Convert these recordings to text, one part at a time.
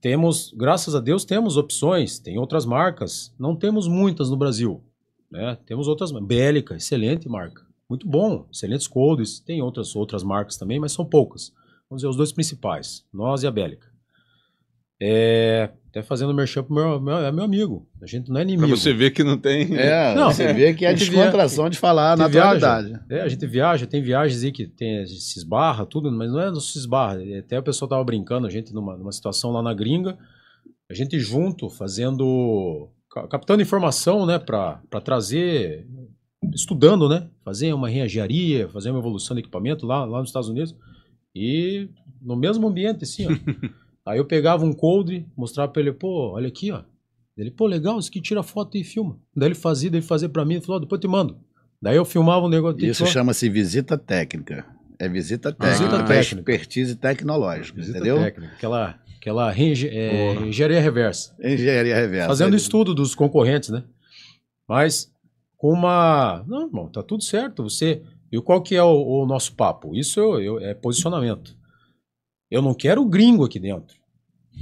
temos, graças a Deus, temos opções, tem outras marcas, não temos muitas no Brasil, né? Temos outras, Bélica, excelente marca, muito bom, excelentes colders, tem outras outras marcas também, mas são poucas. Vamos dizer os dois principais, nós e a Bélica. É, até fazendo merchan pro meu, meu, é meu amigo. A gente não é inimigo. Pra você vê que não tem. É, não, você vê que é a descontração via, de falar na verdade. É, a gente viaja, tem viagens aí que tem, se esbarra, tudo, mas não é não se esbarra. É, até o pessoal tava brincando, a gente numa, numa situação lá na gringa, a gente junto, fazendo. captando informação, né, para trazer. estudando, né? Fazer uma reagiaria, fazer uma evolução de equipamento lá, lá nos Estados Unidos. E no mesmo ambiente, assim, ó. Aí eu pegava um coldre, mostrava pra ele, pô, olha aqui, ó. Ele, pô, legal, isso aqui tira foto e filma. Daí ele fazia, daí ele fazia pra mim, ele falou, oh, depois te mando. Daí eu filmava um negócio. Isso chama-se visita técnica. É visita técnica. Visita técnica. É expertise tecnológica, visita entendeu? Técnica, aquela, aquela é, engenharia reversa. Engenharia reversa. Fazendo é. estudo dos concorrentes, né? Mas com uma... Não, irmão, tá tudo certo. Você... E qual que é o, o nosso papo? Isso eu, eu, é posicionamento. Eu não quero gringo aqui dentro.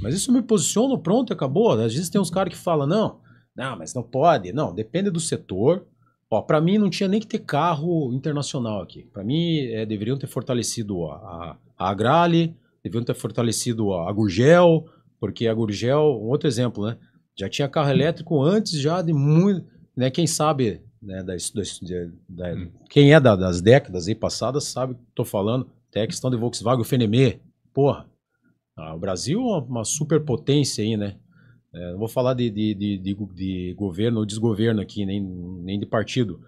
Mas isso me posiciona, pronto, acabou. Às vezes tem uns caras que falam, não, não, mas não pode. Não, depende do setor. Ó, para mim não tinha nem que ter carro internacional aqui. Para mim é, deveriam ter fortalecido a, a Agrale, deveriam ter fortalecido a Gurgel, porque a Gurgel, um outro exemplo, né? Já tinha carro elétrico antes já de muito, né? Quem sabe, né? Das, das, da, hum. Quem é da, das décadas aí passadas sabe o que estou falando. Até a questão de Volkswagen, e Fenemê, porra, ah, o Brasil é uma superpotência aí, né? É, não vou falar de, de, de, de, governo ou desgoverno aqui, nem, nem de partido,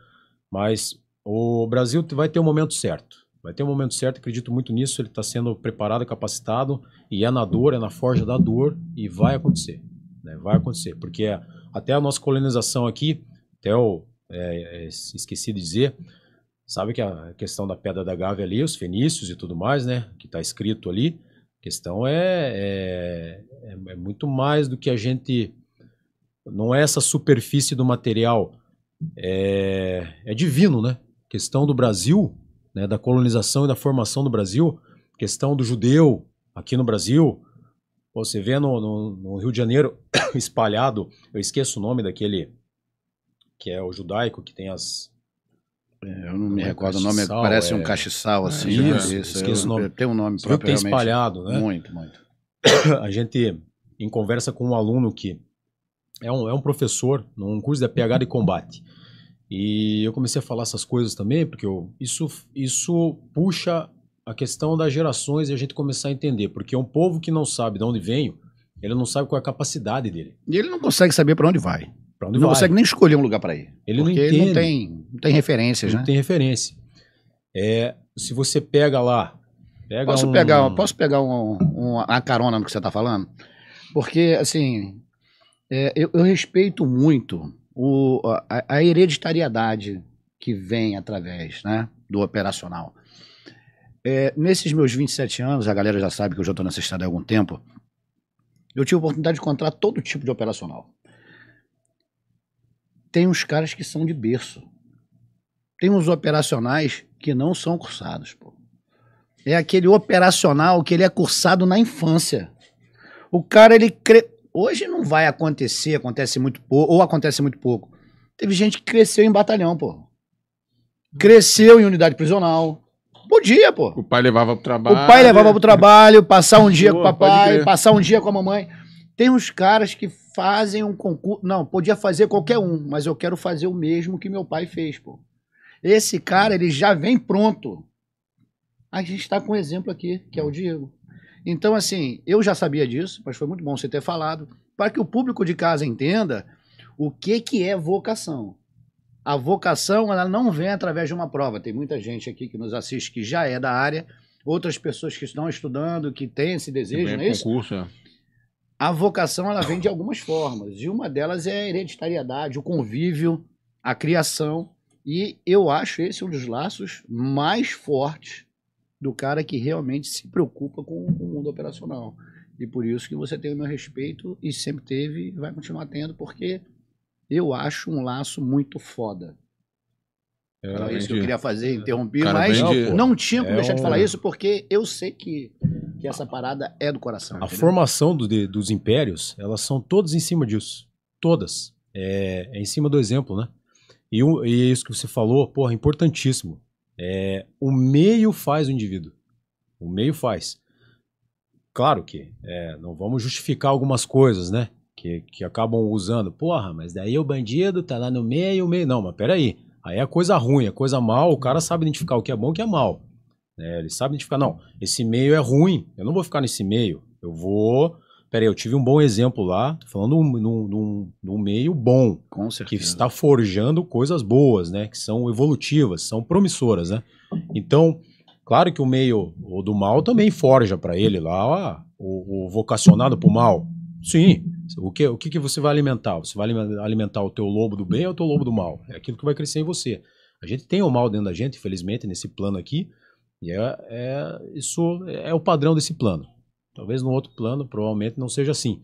mas o Brasil vai ter o um momento certo. Vai ter um momento certo, acredito muito nisso. Ele está sendo preparado, capacitado, e é na dor, é na forja da dor, e vai acontecer. Né? Vai acontecer, porque é, até a nossa colonização aqui, até eu é, é, esqueci de dizer, sabe que a questão da Pedra da Gávea ali, os fenícios e tudo mais, né, que está escrito ali, a questão é, é, é, é muito mais do que a gente. Não é essa superfície do material. É, é divino, né? A questão do Brasil, né, da colonização e da formação do Brasil, questão do judeu aqui no Brasil. Você vê no, no, no Rio de Janeiro espalhado, eu esqueço o nome daquele que é o judaico, que tem as, é, eu não me é recordo o nome, parece um é- cachiçal assim. É, isso, isso esqueço o nome. Tem um nome próprio tem realmente. espalhado, né? Muito, muito. A gente, em conversa com um aluno que é um, é um professor num curso de PH de combate. E eu comecei a falar essas coisas também, porque eu, isso, isso puxa a questão das gerações e a gente começar a entender. Porque é um povo que não sabe de onde venho. ele não sabe qual é a capacidade dele. E ele não consegue saber para onde vai não vai? consegue nem escolher um lugar para ir. Ele não, entende, não tem, não tem referências, não né? tem referência. É, se você pega lá, pega posso um... pegar, posso pegar um, um, uma carona no que você está falando, porque assim, é, eu, eu, respeito muito o, a, a, hereditariedade que vem através, né, do operacional. É, nesses meus 27 anos, a galera já sabe que eu já estou nessa estrada há algum tempo. Eu tive a oportunidade de encontrar todo tipo de operacional tem uns caras que são de berço. Tem uns operacionais que não são cursados, pô. É aquele operacional que ele é cursado na infância. O cara, ele. Cre... Hoje não vai acontecer, acontece muito pouco, ou acontece muito pouco. Teve gente que cresceu em batalhão, pô. Cresceu em unidade prisional. Podia, pô. O pai levava pro trabalho. O pai levava pro trabalho, passar um dia Pô, com o papai, passar um dia com a mamãe. Tem uns caras que fazem um concurso. Não, podia fazer qualquer um, mas eu quero fazer o mesmo que meu pai fez, pô. Esse cara, ele já vem pronto. A gente está com um exemplo aqui, que é o Diego. Então, assim, eu já sabia disso, mas foi muito bom você ter falado, para que o público de casa entenda o que, que é vocação. A vocação, ela não vem através de uma prova. Tem muita gente aqui que nos assiste que já é da área, outras pessoas que estão estudando, que têm esse desejo, não é concurso, isso? É a vocação ela vem de algumas formas, e uma delas é a hereditariedade, o convívio, a criação, e eu acho esse um dos laços mais fortes do cara que realmente se preocupa com, o mundo operacional. E por isso que você tem o meu respeito e sempre teve e vai continuar tendo, porque eu acho um laço muito foda. É, Era isso que eu queria fazer, interrompi, cara, mas de... não tinha como é deixar um... de falar isso, porque eu sei que que essa parada é do coração. A entendeu? formação do, de, dos impérios, elas são todas em cima disso. Todas. É, é em cima do exemplo, né? E, o, e é isso que você falou, porra, importantíssimo. É, o meio faz o indivíduo. O meio faz. Claro que é, não vamos justificar algumas coisas, né? Que, que acabam usando. Porra, mas daí o bandido tá lá no meio, o meio. Não, mas peraí. Aí é coisa ruim, é coisa mal, o cara sabe identificar o que é bom e o que é mal. Né? Ele sabe identificar, não, esse meio é ruim, eu não vou ficar nesse meio, eu vou... Peraí, eu tive um bom exemplo lá, falando de um meio bom, Com certeza. que está forjando coisas boas, né? Que são evolutivas, são promissoras, né? Então, claro que o meio o do mal também forja para ele lá, ó, o, o vocacionado para o mal. Sim, o que, o que, que você vai alimentar? Você vai alimentar o teu lobo do bem ou o teu lobo do mal? É aquilo que vai crescer em você. A gente tem o mal dentro da gente, infelizmente, nesse plano aqui, e é, é, isso é o padrão desse plano. Talvez no outro plano, provavelmente, não seja assim.